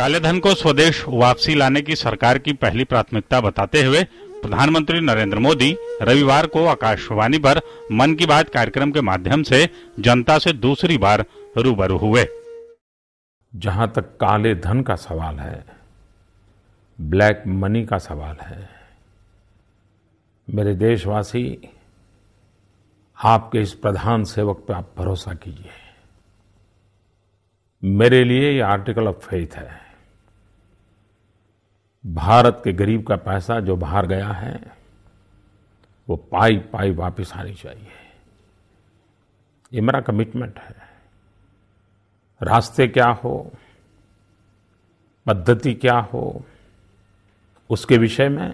काले धन को स्वदेश वापसी लाने की सरकार की पहली प्राथमिकता बताते हुए प्रधानमंत्री नरेंद्र मोदी रविवार को आकाशवाणी पर मन की बात कार्यक्रम के माध्यम से जनता से दूसरी बार रूबरू हुए जहां तक काले धन का सवाल है ब्लैक मनी का सवाल है मेरे देशवासी आपके इस प्रधान सेवक पर आप भरोसा कीजिए मेरे लिए ये आर्टिकल ऑफ फेथ है भारत के गरीब का पैसा जो बाहर गया है वो पाई पाई वापस आनी चाहिए ये मेरा कमिटमेंट है रास्ते क्या हो पद्धति क्या हो उसके विषय में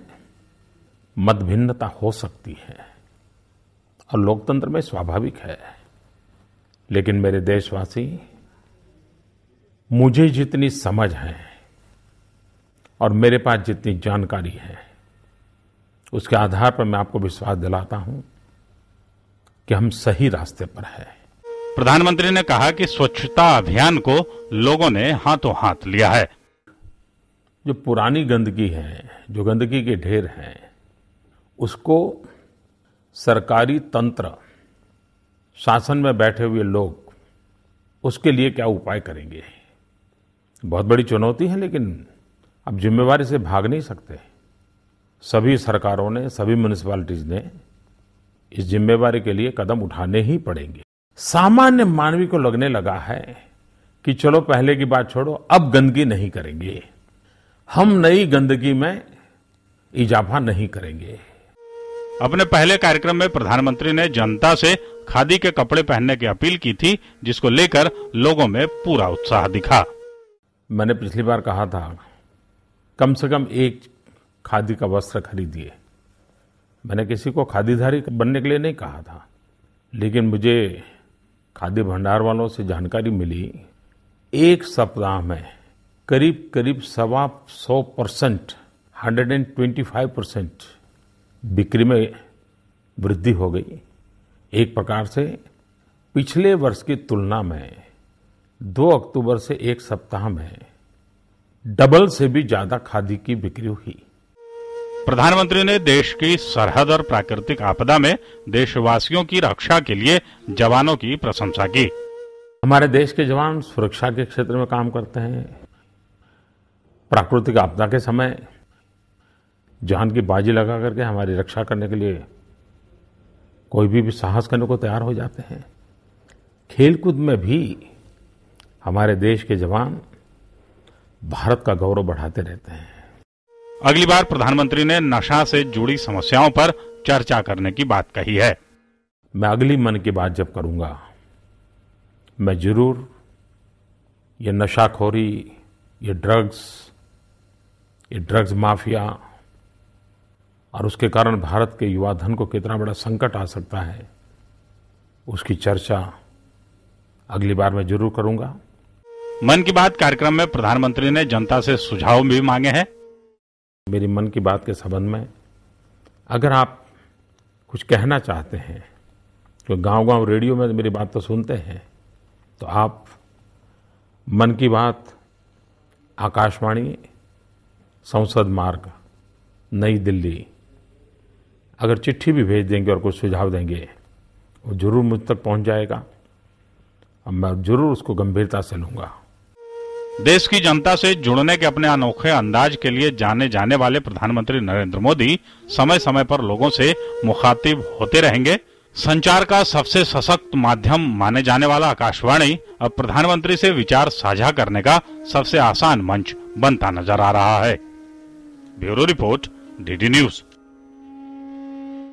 मतभिन्नता हो सकती है और लोकतंत्र में स्वाभाविक है लेकिन मेरे देशवासी मुझे जितनी समझ है और मेरे पास जितनी जानकारी है उसके आधार पर मैं आपको विश्वास दिलाता हूं कि हम सही रास्ते पर हैं प्रधानमंत्री ने कहा कि स्वच्छता अभियान को लोगों ने हाथों हाथ लिया है जो पुरानी गंदगी है जो गंदगी के ढेर हैं उसको सरकारी तंत्र शासन में बैठे हुए लोग उसके लिए क्या उपाय करेंगे बहुत बड़ी चुनौती है लेकिन अब जिम्मेवारी से भाग नहीं सकते सभी सरकारों ने सभी म्यूनिसपैलिटीज ने इस जिम्मेवारी के लिए कदम उठाने ही पड़ेंगे सामान्य मानवी को लगने लगा है कि चलो पहले की बात छोड़ो अब गंदगी नहीं करेंगे हम नई गंदगी में इजाफा नहीं करेंगे अपने पहले कार्यक्रम में प्रधानमंत्री ने जनता से खादी के कपड़े पहनने की अपील की थी जिसको लेकर लोगों में पूरा उत्साह दिखा मैंने पिछली बार कहा था कम से कम एक खादी का वस्त्र खरीदिए मैंने किसी को खादीधारी बनने के लिए नहीं कहा था लेकिन मुझे खादी भंडार वालों से जानकारी मिली एक सप्ताह में करीब करीब सवा सौ percent hundred and twenty five percent बिक्री में वृद्धि हो गई एक प्रकार से पिछले वर्ष की तुलना में दो अक्टूबर से एक सप्ताह में डबल से भी ज्यादा खादी की बिक्री हुई प्रधानमंत्री ने देश की सरहद और प्राकृतिक आपदा में देशवासियों की रक्षा के लिए जवानों की प्रशंसा की हमारे देश के जवान सुरक्षा के क्षेत्र में काम करते हैं प्राकृतिक आपदा के समय जान की बाजी लगा करके हमारी रक्षा करने के लिए कोई भी, भी साहस करने को तैयार हो जाते हैं खेलकूद में भी हमारे देश के जवान भारत का गौरव बढ़ाते रहते हैं अगली बार प्रधानमंत्री ने नशा से जुड़ी समस्याओं पर चर्चा करने की बात कही है मैं अगली मन की बात जब करूंगा मैं जरूर ये नशाखोरी ये ड्रग्स ये ड्रग्स माफिया और उसके कारण भारत के युवा धन को कितना बड़ा संकट आ सकता है उसकी चर्चा अगली बार मैं जरूर करूंगा मन की बात कार्यक्रम में प्रधानमंत्री ने जनता से सुझाव भी मांगे हैं मेरी मन की बात के संबंध में अगर आप कुछ कहना चाहते हैं तो गांव गांव रेडियो में मेरी बात तो सुनते हैं तो आप मन की बात आकाशवाणी संसद मार्ग नई दिल्ली अगर चिट्ठी भी भेज देंगे और कुछ सुझाव देंगे वो जरूर मुझ तक पहुंच जाएगा अब मैं जरूर उसको गंभीरता से लूँगा देश की जनता से जुड़ने के अपने अनोखे अंदाज के लिए जाने जाने वाले प्रधानमंत्री नरेंद्र मोदी समय समय पर लोगों से मुखातिब होते रहेंगे संचार का सबसे सशक्त माध्यम माने जाने वाला आकाशवाणी अब प्रधानमंत्री से विचार साझा करने का सबसे आसान मंच बनता नजर आ रहा है ब्यूरो रिपोर्ट डीडी न्यूज